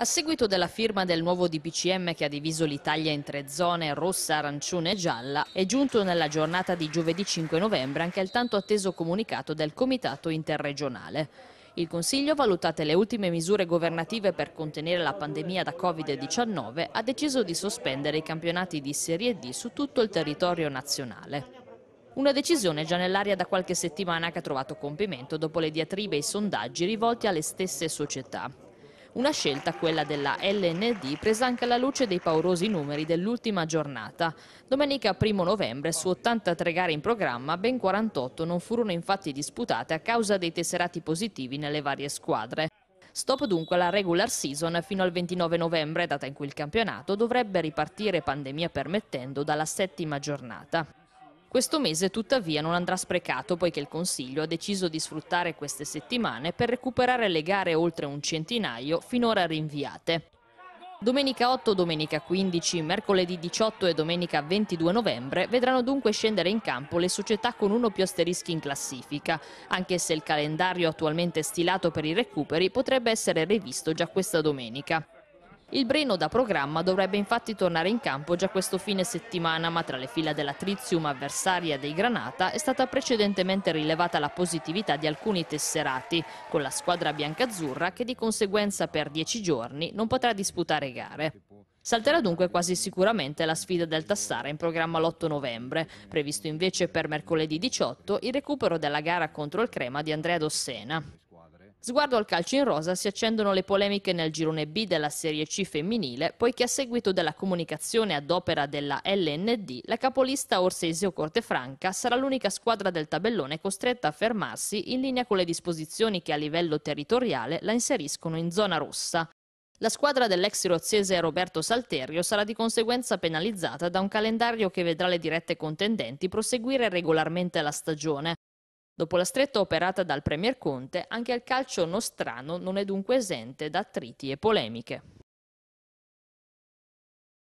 A seguito della firma del nuovo DPCM che ha diviso l'Italia in tre zone, rossa, arancione e gialla, è giunto nella giornata di giovedì 5 novembre anche il tanto atteso comunicato del Comitato interregionale. Il Consiglio, valutate le ultime misure governative per contenere la pandemia da Covid-19, ha deciso di sospendere i campionati di Serie D su tutto il territorio nazionale. Una decisione già nell'aria da qualche settimana che ha trovato compimento dopo le diatribe e i sondaggi rivolti alle stesse società. Una scelta, quella della LND, presa anche alla luce dei paurosi numeri dell'ultima giornata. Domenica 1 novembre, su 83 gare in programma, ben 48 non furono infatti disputate a causa dei tesserati positivi nelle varie squadre. Stop dunque alla regular season fino al 29 novembre, data in cui il campionato dovrebbe ripartire pandemia permettendo dalla settima giornata. Questo mese tuttavia non andrà sprecato poiché il Consiglio ha deciso di sfruttare queste settimane per recuperare le gare oltre un centinaio finora rinviate. Domenica 8, domenica 15, mercoledì 18 e domenica 22 novembre vedranno dunque scendere in campo le società con uno più asterischi in classifica, anche se il calendario attualmente stilato per i recuperi potrebbe essere rivisto già questa domenica. Il Breno da programma dovrebbe infatti tornare in campo già questo fine settimana, ma tra le fila della Trizium avversaria dei Granata è stata precedentemente rilevata la positività di alcuni tesserati, con la squadra biancazzurra che di conseguenza per dieci giorni non potrà disputare gare. Salterà dunque quasi sicuramente la sfida del Tassara in programma l'8 novembre, previsto invece per mercoledì 18 il recupero della gara contro il Crema di Andrea Dossena. Sguardo al calcio in rosa si accendono le polemiche nel girone B della Serie C femminile, poiché a seguito della comunicazione ad opera della LND, la capolista Orsesio Cortefranca sarà l'unica squadra del tabellone costretta a fermarsi in linea con le disposizioni che a livello territoriale la inseriscono in zona rossa. La squadra dell'ex rozzese Roberto Salterio sarà di conseguenza penalizzata da un calendario che vedrà le dirette contendenti proseguire regolarmente la stagione, Dopo la stretta operata dal premier Conte, anche il calcio nostrano non è dunque esente da attriti e polemiche.